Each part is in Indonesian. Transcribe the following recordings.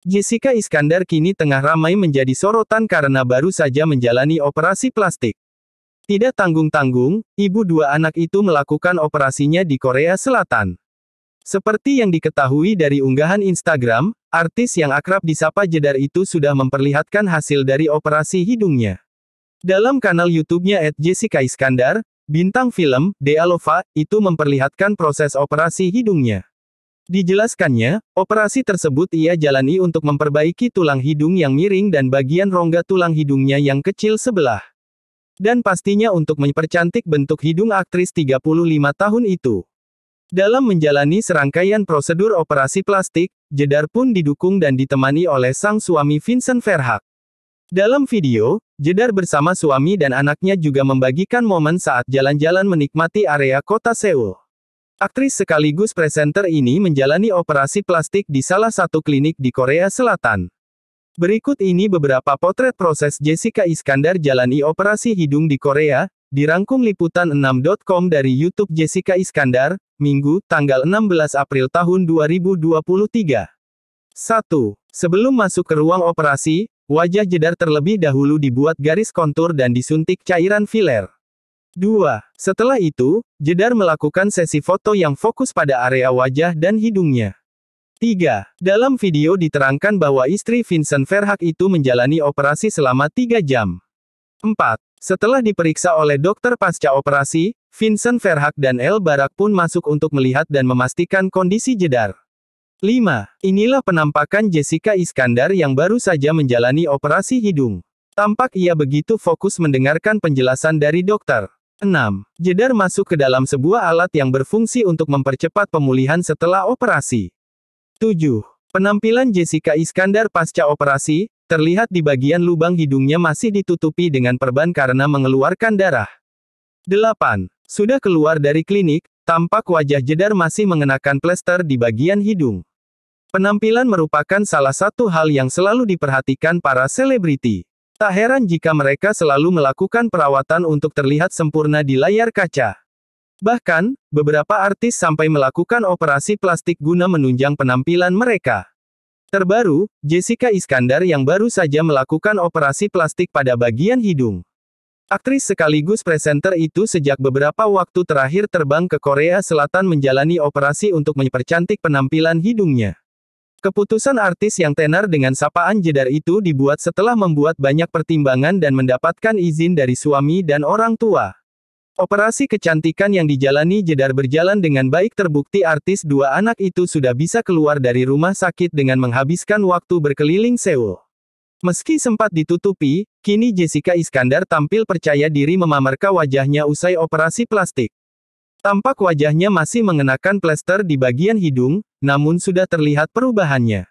Jessica Iskandar kini tengah ramai menjadi sorotan karena baru saja menjalani operasi plastik. Tidak tanggung-tanggung, ibu dua anak itu melakukan operasinya di Korea Selatan. Seperti yang diketahui dari unggahan Instagram, artis yang akrab disapa Jedar itu sudah memperlihatkan hasil dari operasi hidungnya. Dalam kanal YouTube-nya at Jessica Iskandar, bintang film, Dealova, itu memperlihatkan proses operasi hidungnya. Dijelaskannya, operasi tersebut ia jalani untuk memperbaiki tulang hidung yang miring dan bagian rongga tulang hidungnya yang kecil sebelah. Dan pastinya untuk mempercantik bentuk hidung aktris 35 tahun itu. Dalam menjalani serangkaian prosedur operasi plastik, Jedar pun didukung dan ditemani oleh sang suami Vincent Verhaak. Dalam video, Jedar bersama suami dan anaknya juga membagikan momen saat jalan-jalan menikmati area kota Seoul. Aktris sekaligus presenter ini menjalani operasi plastik di salah satu klinik di Korea Selatan. Berikut ini beberapa potret proses Jessica Iskandar jalani operasi hidung di Korea, dirangkum liputan 6.com dari YouTube Jessica Iskandar, Minggu, tanggal 16 April tahun 2023. 1. Sebelum masuk ke ruang operasi, wajah jedar terlebih dahulu dibuat garis kontur dan disuntik cairan filler. 2. Setelah itu, Jedar melakukan sesi foto yang fokus pada area wajah dan hidungnya. 3. Dalam video diterangkan bahwa istri Vincent Verhak itu menjalani operasi selama 3 jam. 4. Setelah diperiksa oleh dokter pasca operasi, Vincent Verhak dan El Barak pun masuk untuk melihat dan memastikan kondisi jedar. 5. Inilah penampakan Jessica Iskandar yang baru saja menjalani operasi hidung. Tampak ia begitu fokus mendengarkan penjelasan dari dokter. 6. Jedar masuk ke dalam sebuah alat yang berfungsi untuk mempercepat pemulihan setelah operasi. 7. Penampilan Jessica Iskandar pasca operasi, terlihat di bagian lubang hidungnya masih ditutupi dengan perban karena mengeluarkan darah. 8. Sudah keluar dari klinik, tampak wajah Jedar masih mengenakan plester di bagian hidung. Penampilan merupakan salah satu hal yang selalu diperhatikan para selebriti. Tak heran jika mereka selalu melakukan perawatan untuk terlihat sempurna di layar kaca. Bahkan, beberapa artis sampai melakukan operasi plastik guna menunjang penampilan mereka. Terbaru, Jessica Iskandar yang baru saja melakukan operasi plastik pada bagian hidung. Aktris sekaligus presenter itu sejak beberapa waktu terakhir terbang ke Korea Selatan menjalani operasi untuk mempercantik penampilan hidungnya. Keputusan artis yang tenar dengan sapaan jedar itu dibuat setelah membuat banyak pertimbangan dan mendapatkan izin dari suami dan orang tua. Operasi kecantikan yang dijalani jedar berjalan dengan baik terbukti artis dua anak itu sudah bisa keluar dari rumah sakit dengan menghabiskan waktu berkeliling Seoul. Meski sempat ditutupi, kini Jessica Iskandar tampil percaya diri memamerkan wajahnya usai operasi plastik. Tampak wajahnya masih mengenakan plester di bagian hidung, namun sudah terlihat perubahannya.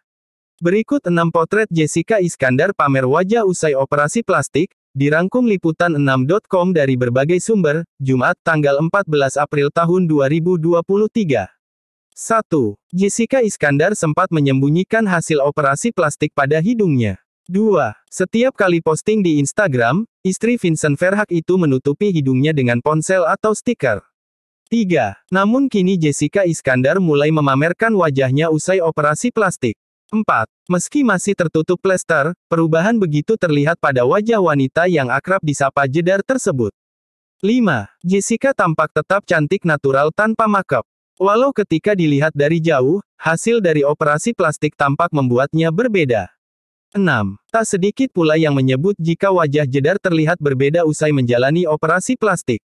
Berikut enam potret Jessica Iskandar pamer wajah usai operasi plastik, dirangkum liputan 6.com dari berbagai sumber, Jumat tanggal 14 April tahun 2023. 1. Jessica Iskandar sempat menyembunyikan hasil operasi plastik pada hidungnya. 2. Setiap kali posting di Instagram, istri Vincent Verhak itu menutupi hidungnya dengan ponsel atau stiker. 3. Namun kini Jessica Iskandar mulai memamerkan wajahnya usai operasi plastik. 4. Meski masih tertutup plester, perubahan begitu terlihat pada wajah wanita yang akrab disapa jedar tersebut. 5. Jessica tampak tetap cantik natural tanpa makeup. Walau ketika dilihat dari jauh, hasil dari operasi plastik tampak membuatnya berbeda. 6. Tak sedikit pula yang menyebut jika wajah jedar terlihat berbeda usai menjalani operasi plastik.